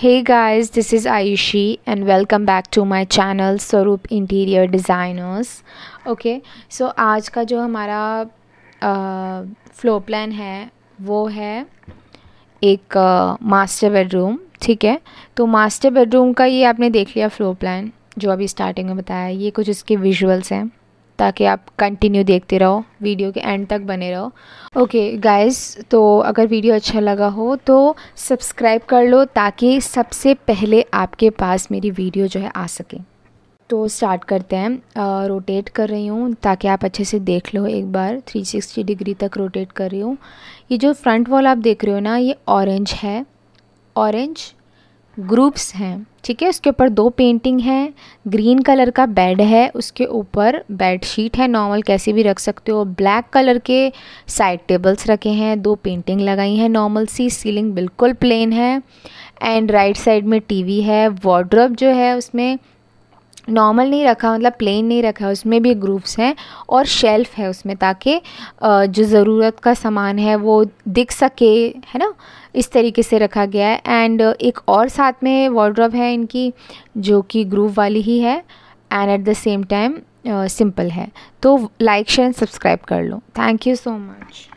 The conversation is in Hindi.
hey guys, this is Ayushi and welcome back to my channel Swaroop interior designers okay so आज का जो हमारा फ्लोर uh, प्लान है वो है एक मास्टर uh, बेडरूम ठीक है तो मास्टर बेडरूम का ये आपने देख लिया फ्लोर प्लान जो अभी स्टार्टिंग में बताया ये कुछ इसके विजुअल्स हैं ताकि आप कंटिन्यू देखते रहो वीडियो के एंड तक बने रहो ओके okay, गाइस तो अगर वीडियो अच्छा लगा हो तो सब्सक्राइब कर लो ताकि सबसे पहले आपके पास मेरी वीडियो जो है आ सके तो स्टार्ट करते हैं आ, रोटेट कर रही हूँ ताकि आप अच्छे से देख लो एक बार 360 डिग्री तक रोटेट कर रही हूँ ये जो फ्रंट वॉल आप देख रहे हो ना ये ऑरेंज है ऑरेंज ग्रुप्स हैं ठीक है उसके ऊपर दो पेंटिंग है ग्रीन कलर का बेड है उसके ऊपर बेड शीट है नॉर्मल कैसे भी रख सकते हो ब्लैक कलर के साइड टेबल्स रखे हैं दो पेंटिंग लगाई हैं नॉर्मल सी सीलिंग बिल्कुल प्लेन है एंड राइट साइड में टीवी है वार्ड्रॉप जो है उसमें नॉर्मल नहीं रखा मतलब प्लेन नहीं रखा उसमें भी ग्रूव्स हैं और शेल्फ़ है उसमें ताकि जो ज़रूरत का सामान है वो दिख सके है ना इस तरीके से रखा गया है एंड एक और साथ में वार्ड्रॉप है इनकी जो कि ग्रूव वाली ही है and at the same time simple है तो लाइक शेयर एंड सब्सक्राइब कर लो थैंक यू सो मच